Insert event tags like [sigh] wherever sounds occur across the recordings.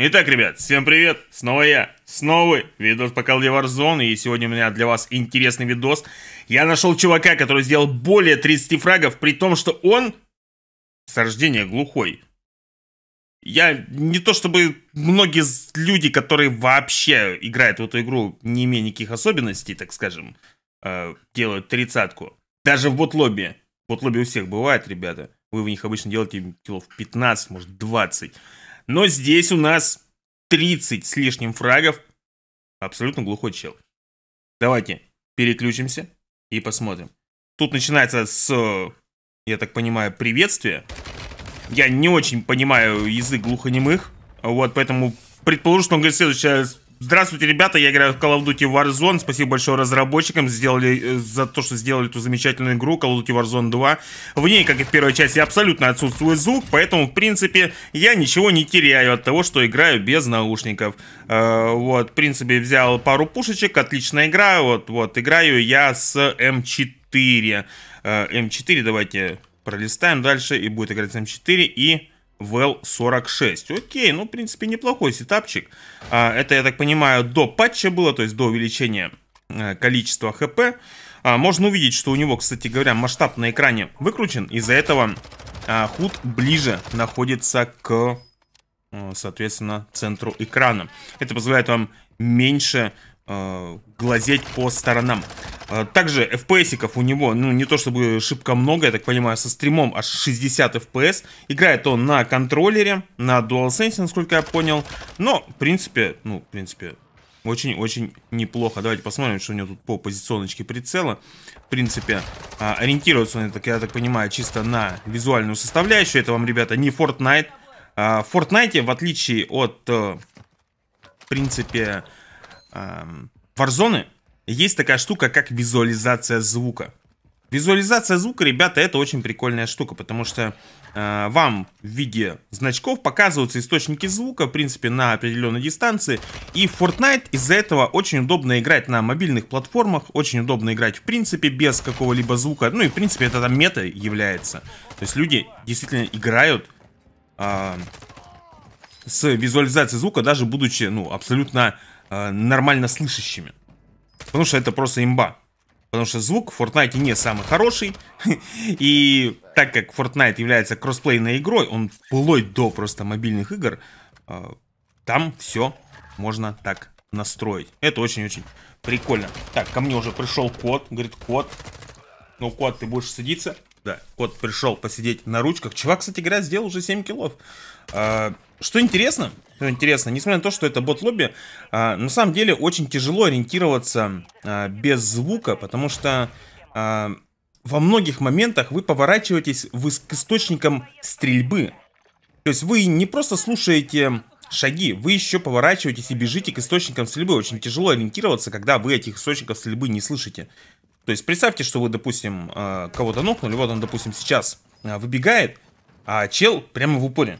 Итак, ребят, всем привет! Снова я, снова видос по Call of Warzone, и сегодня у меня для вас интересный видос. Я нашел чувака, который сделал более 30 фрагов, при том, что он с рождения глухой. Я не то чтобы многие люди, которые вообще играют в эту игру, не имея никаких особенностей, так скажем, э, делают тридцатку. Даже в бот-лобби. Бот-лобби у всех бывает, ребята. Вы в них обычно делаете килов 15, может 20. Но здесь у нас 30 с лишним фрагов. Абсолютно глухой чел. Давайте переключимся и посмотрим. Тут начинается с, я так понимаю, приветствия. Я не очень понимаю язык глухонемых. Вот, поэтому предположу, что он говорит следующее. Здравствуйте, ребята, я играю в Call of Duty Warzone. Спасибо большое разработчикам сделали, э, за то, что сделали эту замечательную игру Call of Duty Warzone 2. В ней, как и в первой части, абсолютно отсутствует звук, поэтому, в принципе, я ничего не теряю от того, что играю без наушников. Э, вот, в принципе, взял пару пушечек, отличная игра. Вот, вот, играю я с М4. Э, М4 давайте пролистаем дальше, и будет играть с М4 и... VL46. Окей, ну, в принципе, неплохой сетапчик. А, это, я так понимаю, до патча было, то есть до увеличения э, количества хп. А, можно увидеть, что у него, кстати говоря, масштаб на экране выкручен. Из-за этого а, худ ближе находится к, э, соответственно, центру экрана. Это позволяет вам меньше э, глазеть по сторонам. Э, также FPS-иков у него, ну, не то чтобы шибко много, я так понимаю, со стримом аж 60 FPS. Играет он на контроллере, на DualSense, насколько я понял. Но, в принципе, ну, в принципе, очень-очень неплохо. Давайте посмотрим, что у него тут по позиционочке прицела. В принципе, э, ориентируется он, я так понимаю, чисто на визуальную составляющую. Это вам, ребята, не Fortnite. Э, в Fortnite, в отличие от, в принципе, эм, Warzone есть такая штука, как визуализация звука. Визуализация звука, ребята, это очень прикольная штука, потому что э, вам в виде значков показываются источники звука, в принципе, на определенной дистанции. И в Fortnite из-за этого очень удобно играть на мобильных платформах, очень удобно играть, в принципе, без какого-либо звука. Ну и, в принципе, это там мета является. То есть люди действительно играют э, с визуализацией звука, даже будучи, ну, абсолютно э, нормально слышащими. Потому что это просто имба. Потому что звук в Fortnite не самый хороший. [laughs] И так как Fortnite является кроссплейной игрой, он вплоть до просто мобильных игр, э, там все можно так настроить. Это очень-очень прикольно. Так, ко мне уже пришел кот. Говорит, кот. Ну, кот, ты будешь садиться? Да, кот пришел посидеть на ручках. Чувак, кстати говоря, сделал уже 7 килов. Э, что интересно, ну, интересно. Несмотря на то, что это бот-лобби, а, на самом деле очень тяжело ориентироваться а, без звука, потому что а, во многих моментах вы поворачиваетесь к источникам стрельбы. То есть вы не просто слушаете шаги, вы еще поворачиваетесь и бежите к источникам стрельбы. Очень тяжело ориентироваться, когда вы этих источников стрельбы не слышите. То есть представьте, что вы, допустим, кого-то нокнули, вот он, допустим, сейчас выбегает, а чел прямо в упоре.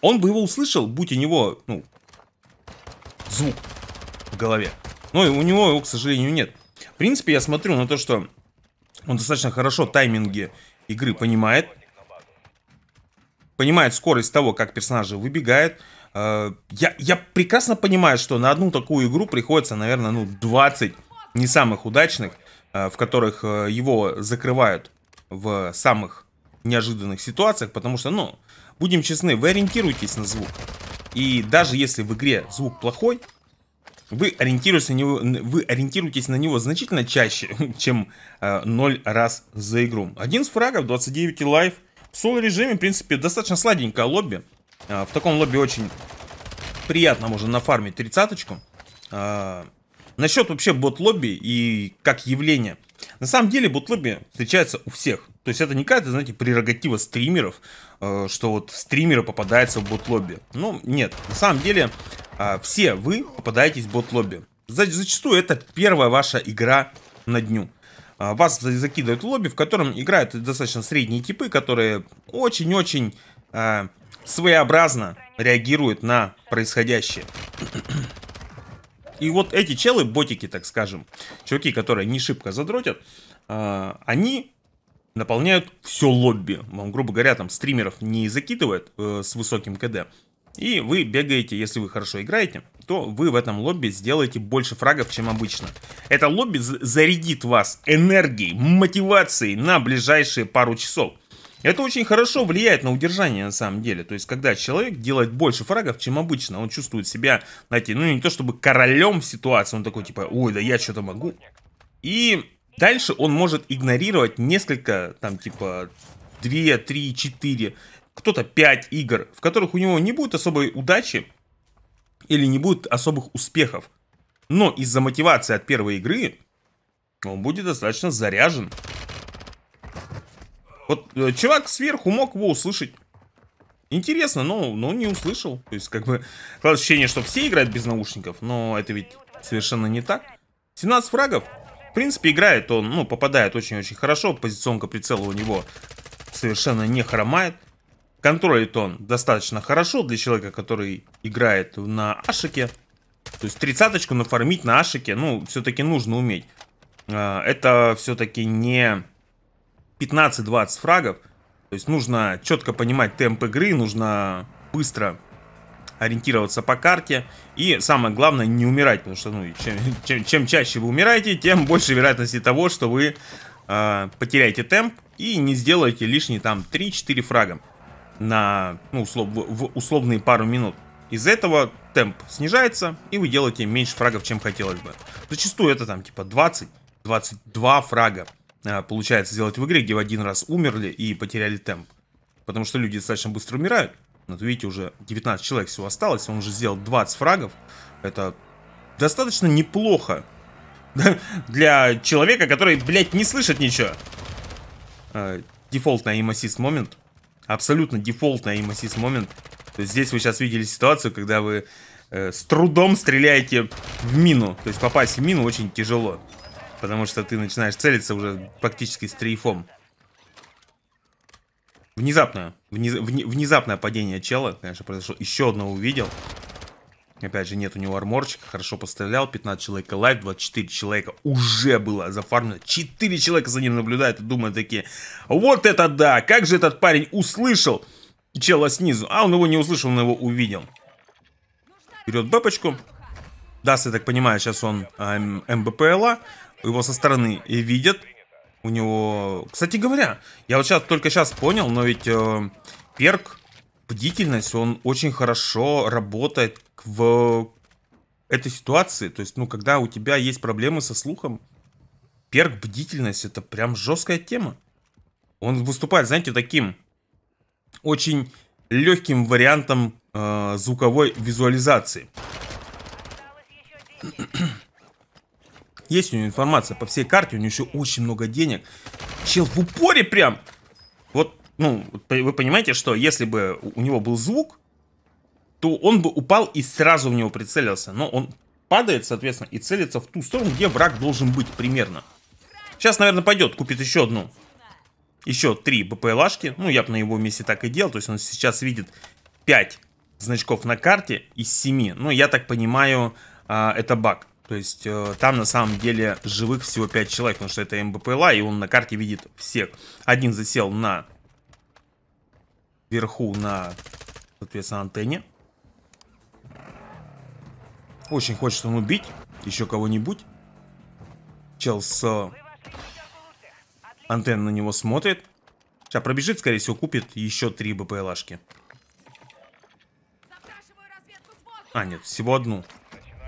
Он бы его услышал, будь у него, ну, звук в голове. Но у него его, к сожалению, нет. В принципе, я смотрю на то, что он достаточно хорошо тайминги игры понимает. Понимает скорость того, как персонажи выбегают. Э, я, я прекрасно понимаю, что на одну такую игру приходится, наверное, ну, 20 не самых удачных, э, в которых э, его закрывают в самых неожиданных ситуациях, потому что, ну, Будем честны, вы ориентируетесь на звук. И даже если в игре звук плохой, вы ориентируетесь на него, вы ориентируетесь на него значительно чаще, [laughs] чем э, 0 раз за игру. из фрагов, 29 лайф. В соло-режиме, в принципе, достаточно сладенькое лобби. Э, в таком лобби очень приятно можно нафармить тридцаточку. Э, насчет вообще бот-лобби и как явление. На самом деле бот-лобби встречается у всех. То есть это не какая-то, знаете, прерогатива стримеров, э, что вот стримеры попадаются в бот-лобби. Ну, нет. На самом деле, а, все вы попадаетесь в бот-лобби. Зачастую это первая ваша игра на дню. А, вас закидывают в лобби, в котором играют достаточно средние типы, которые очень-очень э, своеобразно реагируют на происходящее. И вот эти челы, ботики, так скажем, чуваки, которые не шибко задротят, э, они наполняют все лобби. Вам, грубо говоря, там стримеров не закидывают э, с высоким КД. И вы бегаете, если вы хорошо играете, то вы в этом лобби сделаете больше фрагов, чем обычно. Это лобби зарядит вас энергией, мотивацией на ближайшие пару часов. Это очень хорошо влияет на удержание на самом деле. То есть, когда человек делает больше фрагов, чем обычно, он чувствует себя, знаете, ну не то чтобы королем ситуации, он такой типа, ой, да я что-то могу. И Дальше он может игнорировать несколько, там, типа, 2, 3, 4, кто-то 5 игр, в которых у него не будет особой удачи или не будет особых успехов. Но из-за мотивации от первой игры он будет достаточно заряжен. Вот э, чувак сверху мог его услышать. Интересно, но, но не услышал. То есть, как бы, ощущение, что все играют без наушников, но это ведь совершенно не так. 17 фрагов, в принципе, играет он, ну, попадает очень-очень хорошо. Позиционка прицела у него совершенно не хромает. Контролит он достаточно хорошо для человека, который играет на Ашике. То есть тридцаточку нафармить на Ашике, ну, все-таки нужно уметь. А, это все-таки не 15-20 фрагов. То есть нужно четко понимать темп игры, нужно быстро ориентироваться по карте. И самое главное, не умирать, потому что ну, чем, чем, чем чаще вы умираете, тем больше вероятности того, что вы э, потеряете темп и не сделаете лишние там 3-4 фрага на ну, услов, в условные пару минут. Из этого темп снижается, и вы делаете меньше фрагов, чем хотелось бы. Зачастую это там типа 20-22 фрага э, получается сделать в игре, где в один раз умерли и потеряли темп. Потому что люди достаточно быстро умирают. Вот ну, видите, уже 19 человек всего осталось. Он уже сделал 20 фрагов. Это достаточно неплохо. [laughs] Для человека, который, блядь, не слышит ничего. Э, дефолтный aim момент. Абсолютно дефолтный aim момент. То есть здесь вы сейчас видели ситуацию, когда вы э, с трудом стреляете в мину. То есть попасть в мину очень тяжело. Потому что ты начинаешь целиться уже практически с трейфом. Внезапное. внезапное падение чела, конечно, произошло. Еще одно увидел. Опять же, нет у него арморчика. Хорошо пострелял. 15 человек лайв, 24 человека уже было зафармлено. 4 человека за ним наблюдают и думают такие, вот это да! Как же этот парень услышал чела снизу? А он его не услышал, он его увидел. Берет бэпочку. Даст, я так понимаю, сейчас он эм, МБПЛа. Его со стороны и видят у него... Кстати говоря, я вот сейчас только сейчас понял, но ведь э, перк бдительность, он очень хорошо работает в этой ситуации. То есть, ну, когда у тебя есть проблемы со слухом, перк бдительность это прям жесткая тема. Он выступает, знаете, таким очень легким вариантом э, звуковой визуализации. Есть у него информация по всей карте, у него еще очень много денег. Чел в упоре прям. Вот, ну, вы понимаете, что если бы у него был звук, то он бы упал и сразу в него прицелился. Но он падает, соответственно, и целится в ту сторону, где враг должен быть примерно. Сейчас, наверное, пойдет, купит еще одну. Еще три БПЛАшки. Ну, я бы на его месте так и делал. То есть он сейчас видит 5 значков на карте из 7. Ну, я так понимаю, а, это баг. То есть э, там на самом деле живых всего 5 человек, потому что это МБПЛА, и он на карте видит всех. Один засел на верху на, соответственно, антенне. Очень хочет он убить еще кого-нибудь. Чел с э, антенны на него смотрит. Сейчас пробежит, скорее всего, купит еще три БПЛАшки. А, нет, всего одну.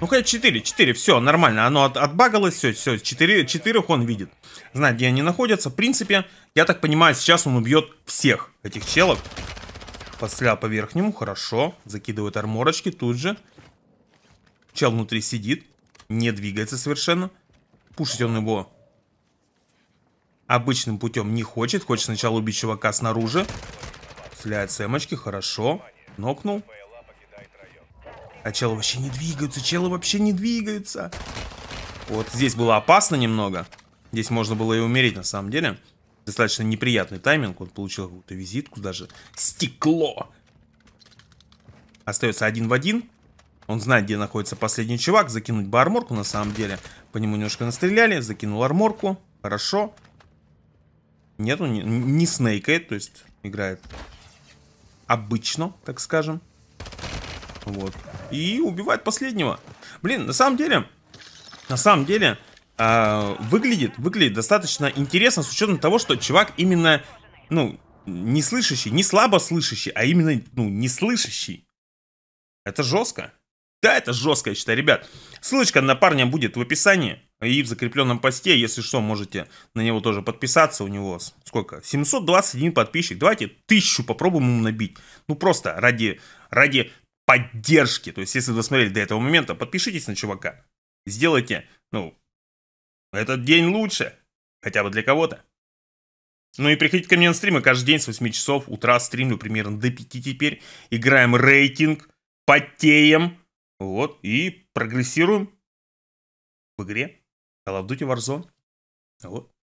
Ну хотя 4, 4, все, нормально. Оно от, отбагалось, все, все, 4, 4 он видит. Знает, где они находятся. В принципе, я так понимаю, сейчас он убьет всех этих челов. Посля по верхнему, хорошо. Закидывает арморочки тут же. Чел внутри сидит. Не двигается совершенно. Пушить он его обычным путем не хочет. Хочет сначала убить чувака снаружи. Стреляет с хорошо. Нокнул. А челы вообще не двигаются, челы вообще не двигаются. Вот здесь было опасно немного. Здесь можно было и умереть на самом деле. Достаточно неприятный тайминг. Он получил какую-то визитку даже. Стекло! Остается один в один. Он знает, где находится последний чувак. Закинуть бы арморку на самом деле. По нему немножко настреляли. Закинул арморку. Хорошо. Нет, он не, не снейкает. То есть играет обычно, так скажем. Вот. И убивает последнего. Блин, на самом деле... На самом деле... Э, выглядит, выглядит достаточно интересно с учетом того, что чувак именно, ну, не слышащий, не слабо слышащий, а именно, ну, не слышащий. Это жестко. Да, это жестко, я считаю, ребят. Ссылочка на парня будет в описании и в закрепленном посте. Если что, можете на него тоже подписаться. У него сколько? 721 подписчик. Давайте тысячу попробуем ему набить. Ну, просто ради, ради поддержки. То есть, если вы смотрели до этого момента, подпишитесь на чувака. Сделайте, ну, этот день лучше. Хотя бы для кого-то. Ну и приходите ко мне на стримы каждый день с 8 часов утра стримлю примерно до 5 теперь. Играем рейтинг, потеем, вот, и прогрессируем в игре Call of Duty Warzone. Вот.